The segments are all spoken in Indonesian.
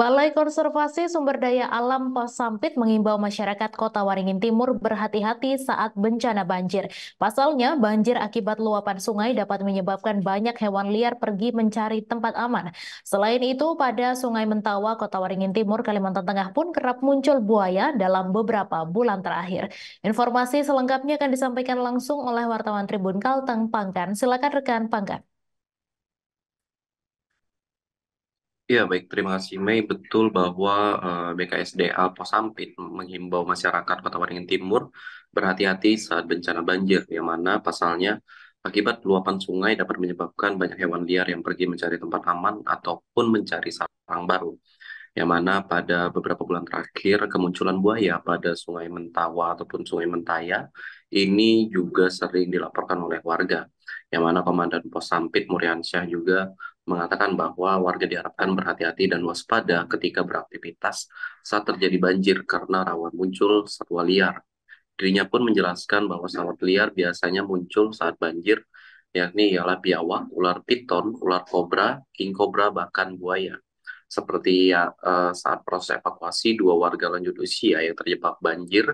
Balai Konservasi Sumber Daya Alam Pasampit mengimbau masyarakat Kota Waringin Timur berhati-hati saat bencana banjir. Pasalnya, banjir akibat luapan sungai dapat menyebabkan banyak hewan liar pergi mencari tempat aman. Selain itu, pada Sungai Mentawa, Kota Waringin Timur, Kalimantan Tengah pun kerap muncul buaya dalam beberapa bulan terakhir. Informasi selengkapnya akan disampaikan langsung oleh wartawan Tribun Kalteng Pangkan. Silakan rekan Pangkan. Ya, baik. Terima kasih, Mei. Betul bahwa eh, BKSDA BKSDA Posampit menghimbau masyarakat Kota Waringin Timur berhati-hati saat bencana banjir, yang mana pasalnya akibat luapan sungai dapat menyebabkan banyak hewan liar yang pergi mencari tempat aman ataupun mencari sarang baru. Yang mana pada beberapa bulan terakhir kemunculan buaya pada Sungai Mentawa ataupun Sungai Mentaya ini juga sering dilaporkan oleh warga. Yang mana Komandan Pos Sampit Muriansyah juga mengatakan bahwa warga diharapkan berhati-hati dan waspada ketika beraktivitas saat terjadi banjir karena rawan muncul satwa liar. Dirinya pun menjelaskan bahwa satwa liar biasanya muncul saat banjir, yakni ialah biawak, ular piton, ular kobra, king kobra, bahkan buaya. Seperti ya, eh, saat proses evakuasi, dua warga lanjut usia yang terjebak banjir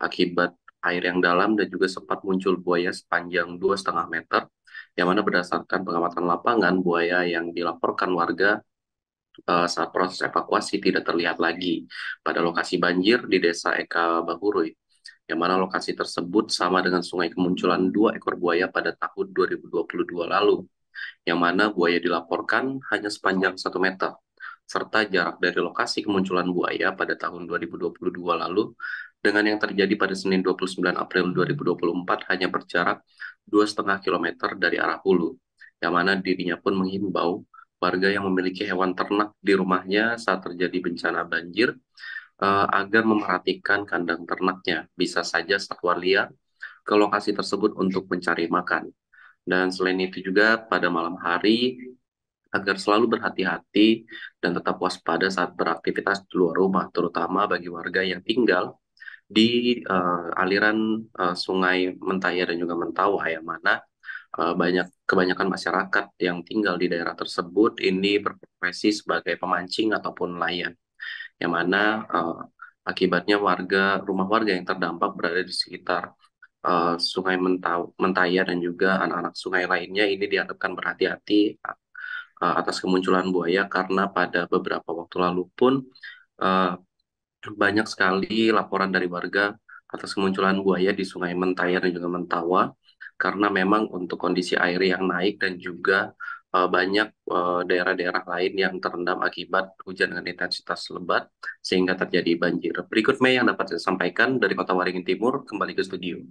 akibat air yang dalam dan juga sempat muncul buaya sepanjang 2,5 meter yang mana berdasarkan pengamatan lapangan buaya yang dilaporkan warga uh, saat proses evakuasi tidak terlihat lagi pada lokasi banjir di desa Eka Bahurui yang mana lokasi tersebut sama dengan sungai kemunculan dua ekor buaya pada tahun 2022 lalu, yang mana buaya dilaporkan hanya sepanjang satu meter serta jarak dari lokasi kemunculan buaya pada tahun 2022 lalu dengan yang terjadi pada Senin 29 April 2024 hanya berjarak 2,5 km dari arah hulu, yang mana dirinya pun menghimbau warga yang memiliki hewan ternak di rumahnya saat terjadi bencana banjir eh, agar memerhatikan kandang ternaknya, bisa saja satwa liar ke lokasi tersebut untuk mencari makan. Dan selain itu juga pada malam hari agar selalu berhati-hati dan tetap waspada saat beraktivitas di luar rumah, terutama bagi warga yang tinggal di uh, aliran uh, sungai Mentaya dan juga Mentawa yang mana uh, eh, banyak kebanyakan masyarakat yang tinggal di daerah tersebut ini berprofesi sebagai pemancing ataupun nelayan yang mana uh, akibatnya warga rumah warga yang terdampak berada di sekitar uh, Sungai Mentaya dan juga anak-anak sungai lainnya ini diharapkan berhati-hati Eh, atas kemunculan buaya karena pada beberapa waktu lalu pun uh, banyak sekali laporan dari warga atas kemunculan buaya di Sungai Mentayer dan juga Mentawa karena memang untuk kondisi air yang naik dan juga uh, banyak daerah daerah-daerah lain yang terendam akibat hujan dengan intensitas lebat sehingga terjadi banjir. Berikut Mei yang dapat saya sampaikan dari Kota Waringin Timur kembali ke studio.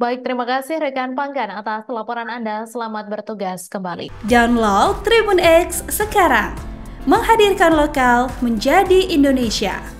Baik, terima kasih rekan Panggan atas laporan Anda. Selamat bertugas kembali. Download Tribun X sekarang. Menghadirkan lokal menjadi Indonesia.